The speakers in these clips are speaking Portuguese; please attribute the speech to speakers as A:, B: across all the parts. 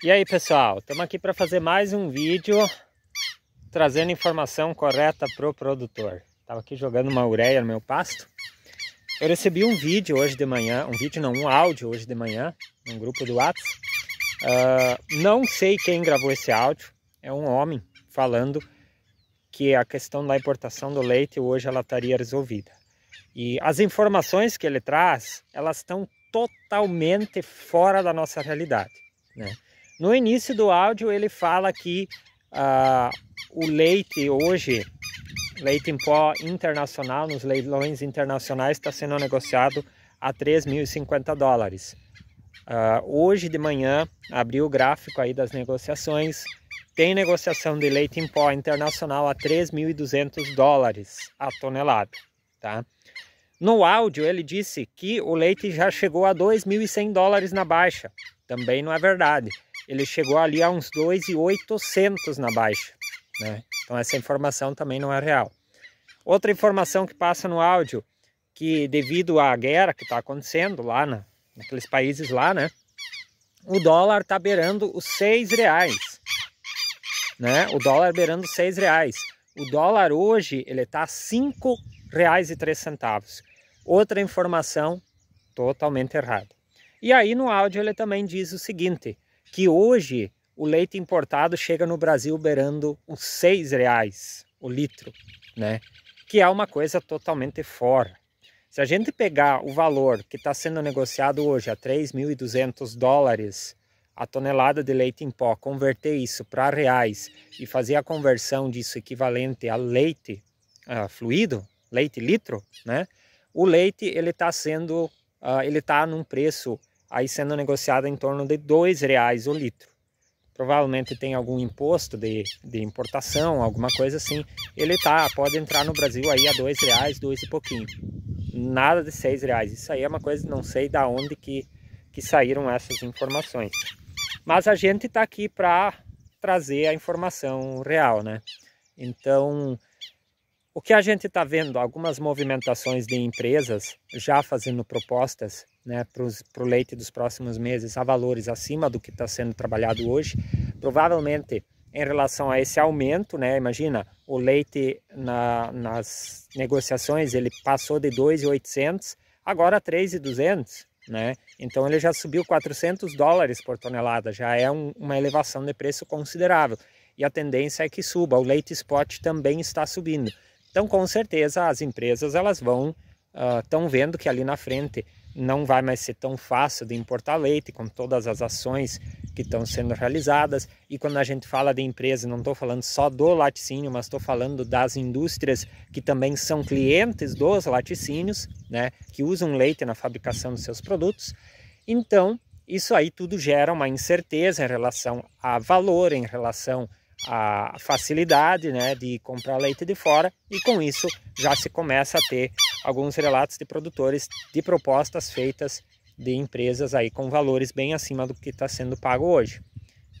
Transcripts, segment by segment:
A: E aí pessoal, estamos aqui para fazer mais um vídeo trazendo informação correta para o produtor. Estava aqui jogando uma ureia no meu pasto. Eu recebi um vídeo hoje de manhã, um vídeo não, um áudio hoje de manhã, num grupo do WhatsApp. Uh, não sei quem gravou esse áudio, é um homem falando que a questão da importação do leite hoje ela estaria resolvida. E as informações que ele traz, elas estão totalmente fora da nossa realidade, né? No início do áudio ele fala que uh, o leite hoje, leite em pó internacional, nos leilões internacionais, está sendo negociado a 3.050 dólares. Uh, hoje de manhã abriu o gráfico aí das negociações, tem negociação de leite em pó internacional a 3.200 dólares a tonelada, tá? No áudio ele disse que o leite já chegou a 2.100 dólares na baixa, também não é verdade ele chegou ali a uns 2,800 na baixa. Né? Então essa informação também não é real. Outra informação que passa no áudio, que devido à guerra que está acontecendo lá na, naqueles países lá, né? O dólar está beirando os seis reais, né? O dólar beirando seis reais. O dólar hoje ele está cinco reais e três centavos. Outra informação totalmente errada. E aí no áudio ele também diz o seguinte: que hoje o leite importado chega no Brasil beirando os seis reais o litro, né? Que é uma coisa totalmente fora. Se a gente pegar o valor que está sendo negociado hoje a 3.200 dólares a tonelada de leite em pó, converter isso para reais e fazer a conversão disso equivalente a leite uh, fluido, leite litro, né? O leite ele está sendo, uh, ele está num preço aí sendo negociada em torno de R$ reais o litro. Provavelmente tem algum imposto de, de importação, alguma coisa assim. Ele tá, pode entrar no Brasil aí a R$ reais, dois e pouquinho. Nada de R$ reais. Isso aí é uma coisa, não sei da onde que, que saíram essas informações. Mas a gente está aqui para trazer a informação real, né? Então, o que a gente está vendo, algumas movimentações de empresas já fazendo propostas né, para o pro leite dos próximos meses a valores acima do que está sendo trabalhado hoje, provavelmente em relação a esse aumento, né? Imagina, o leite na, nas negociações ele passou de 2,800 agora 3,200, né? Então ele já subiu 400 dólares por tonelada, já é um, uma elevação de preço considerável. E a tendência é que suba. O leite spot também está subindo. Então, com certeza, as empresas elas vão estão ah, uh, vendo que ali na frente não vai mais ser tão fácil de importar leite com todas as ações que estão sendo realizadas. E quando a gente fala de empresa, não estou falando só do laticínio, mas estou falando das indústrias que também são clientes dos laticínios, né, que usam leite na fabricação dos seus produtos. Então, isso aí tudo gera uma incerteza em relação a valor, em relação a facilidade né, de comprar leite de fora e com isso já se começa a ter alguns relatos de produtores de propostas feitas de empresas aí com valores bem acima do que está sendo pago hoje.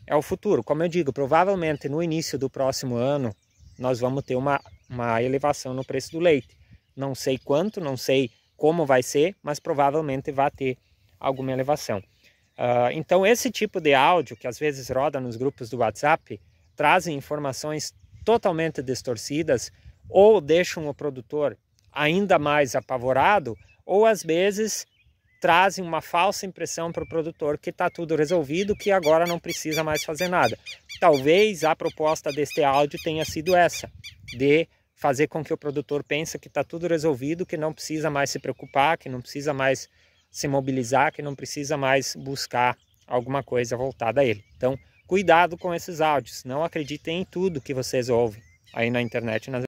A: É o futuro, como eu digo, provavelmente no início do próximo ano nós vamos ter uma, uma elevação no preço do leite. Não sei quanto, não sei como vai ser, mas provavelmente vai ter alguma elevação. Uh, então, esse tipo de áudio que às vezes roda nos grupos do WhatsApp, trazem informações totalmente distorcidas ou deixam o produtor ainda mais apavorado, ou às vezes trazem uma falsa impressão para o produtor que está tudo resolvido, que agora não precisa mais fazer nada. Talvez a proposta deste áudio tenha sido essa, de fazer com que o produtor pense que está tudo resolvido, que não precisa mais se preocupar, que não precisa mais se mobilizar, que não precisa mais buscar alguma coisa voltada a ele. Então, Cuidado com esses áudios, não acreditem em tudo que vocês ouvem aí na internet nas